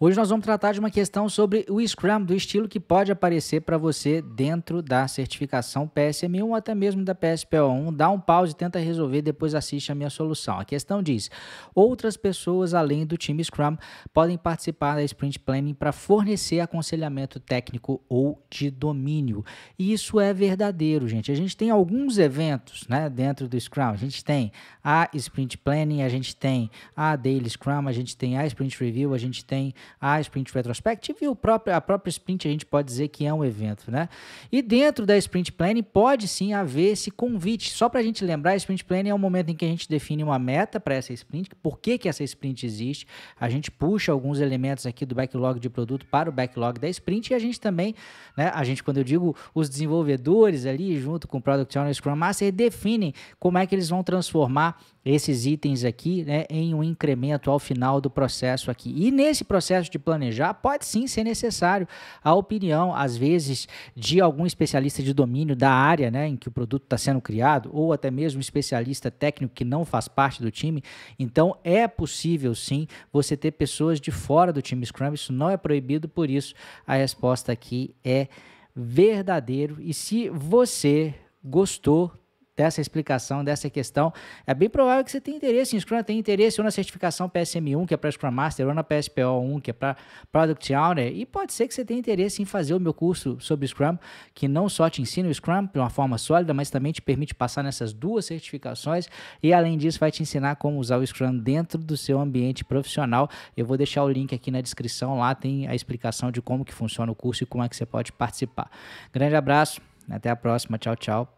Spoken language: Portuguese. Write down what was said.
Hoje nós vamos tratar de uma questão sobre o Scrum, do estilo que pode aparecer para você dentro da certificação PSM1 ou até mesmo da PSPO1. Dá um pause, tenta resolver, depois assiste a minha solução. A questão diz: outras pessoas além do time Scrum podem participar da Sprint Planning para fornecer aconselhamento técnico ou de domínio. E isso é verdadeiro, gente. A gente tem alguns eventos né, dentro do Scrum. A gente tem a Sprint Planning, a gente tem a Daily Scrum, a gente tem a Sprint Review, a gente tem a Sprint Retrospective e o próprio, a própria Sprint a gente pode dizer que é um evento, né? E dentro da Sprint Planning pode sim haver esse convite. Só para a gente lembrar, a Sprint Planning é o momento em que a gente define uma meta para essa Sprint, por que, que essa Sprint existe, a gente puxa alguns elementos aqui do backlog de produto para o backlog da Sprint e a gente também, né? A gente, quando eu digo os desenvolvedores ali junto com o Product Owner Scrum Master, definem como é que eles vão transformar esses itens aqui né, em um incremento ao final do processo aqui. E nesse processo processo de planejar pode sim ser necessário a opinião, às vezes, de algum especialista de domínio da área né, em que o produto está sendo criado, ou até mesmo um especialista técnico que não faz parte do time. Então, é possível sim você ter pessoas de fora do time Scrum, isso não é proibido, por isso a resposta aqui é verdadeiro. E se você gostou, dessa explicação, dessa questão. É bem provável que você tenha interesse em Scrum, tenha interesse ou na certificação PSM1, que é para Scrum Master, ou na PSPO1, que é para Product Owner, e pode ser que você tenha interesse em fazer o meu curso sobre Scrum, que não só te ensina o Scrum de uma forma sólida, mas também te permite passar nessas duas certificações e, além disso, vai te ensinar como usar o Scrum dentro do seu ambiente profissional. Eu vou deixar o link aqui na descrição, lá tem a explicação de como que funciona o curso e como é que você pode participar. Grande abraço, até a próxima, tchau, tchau.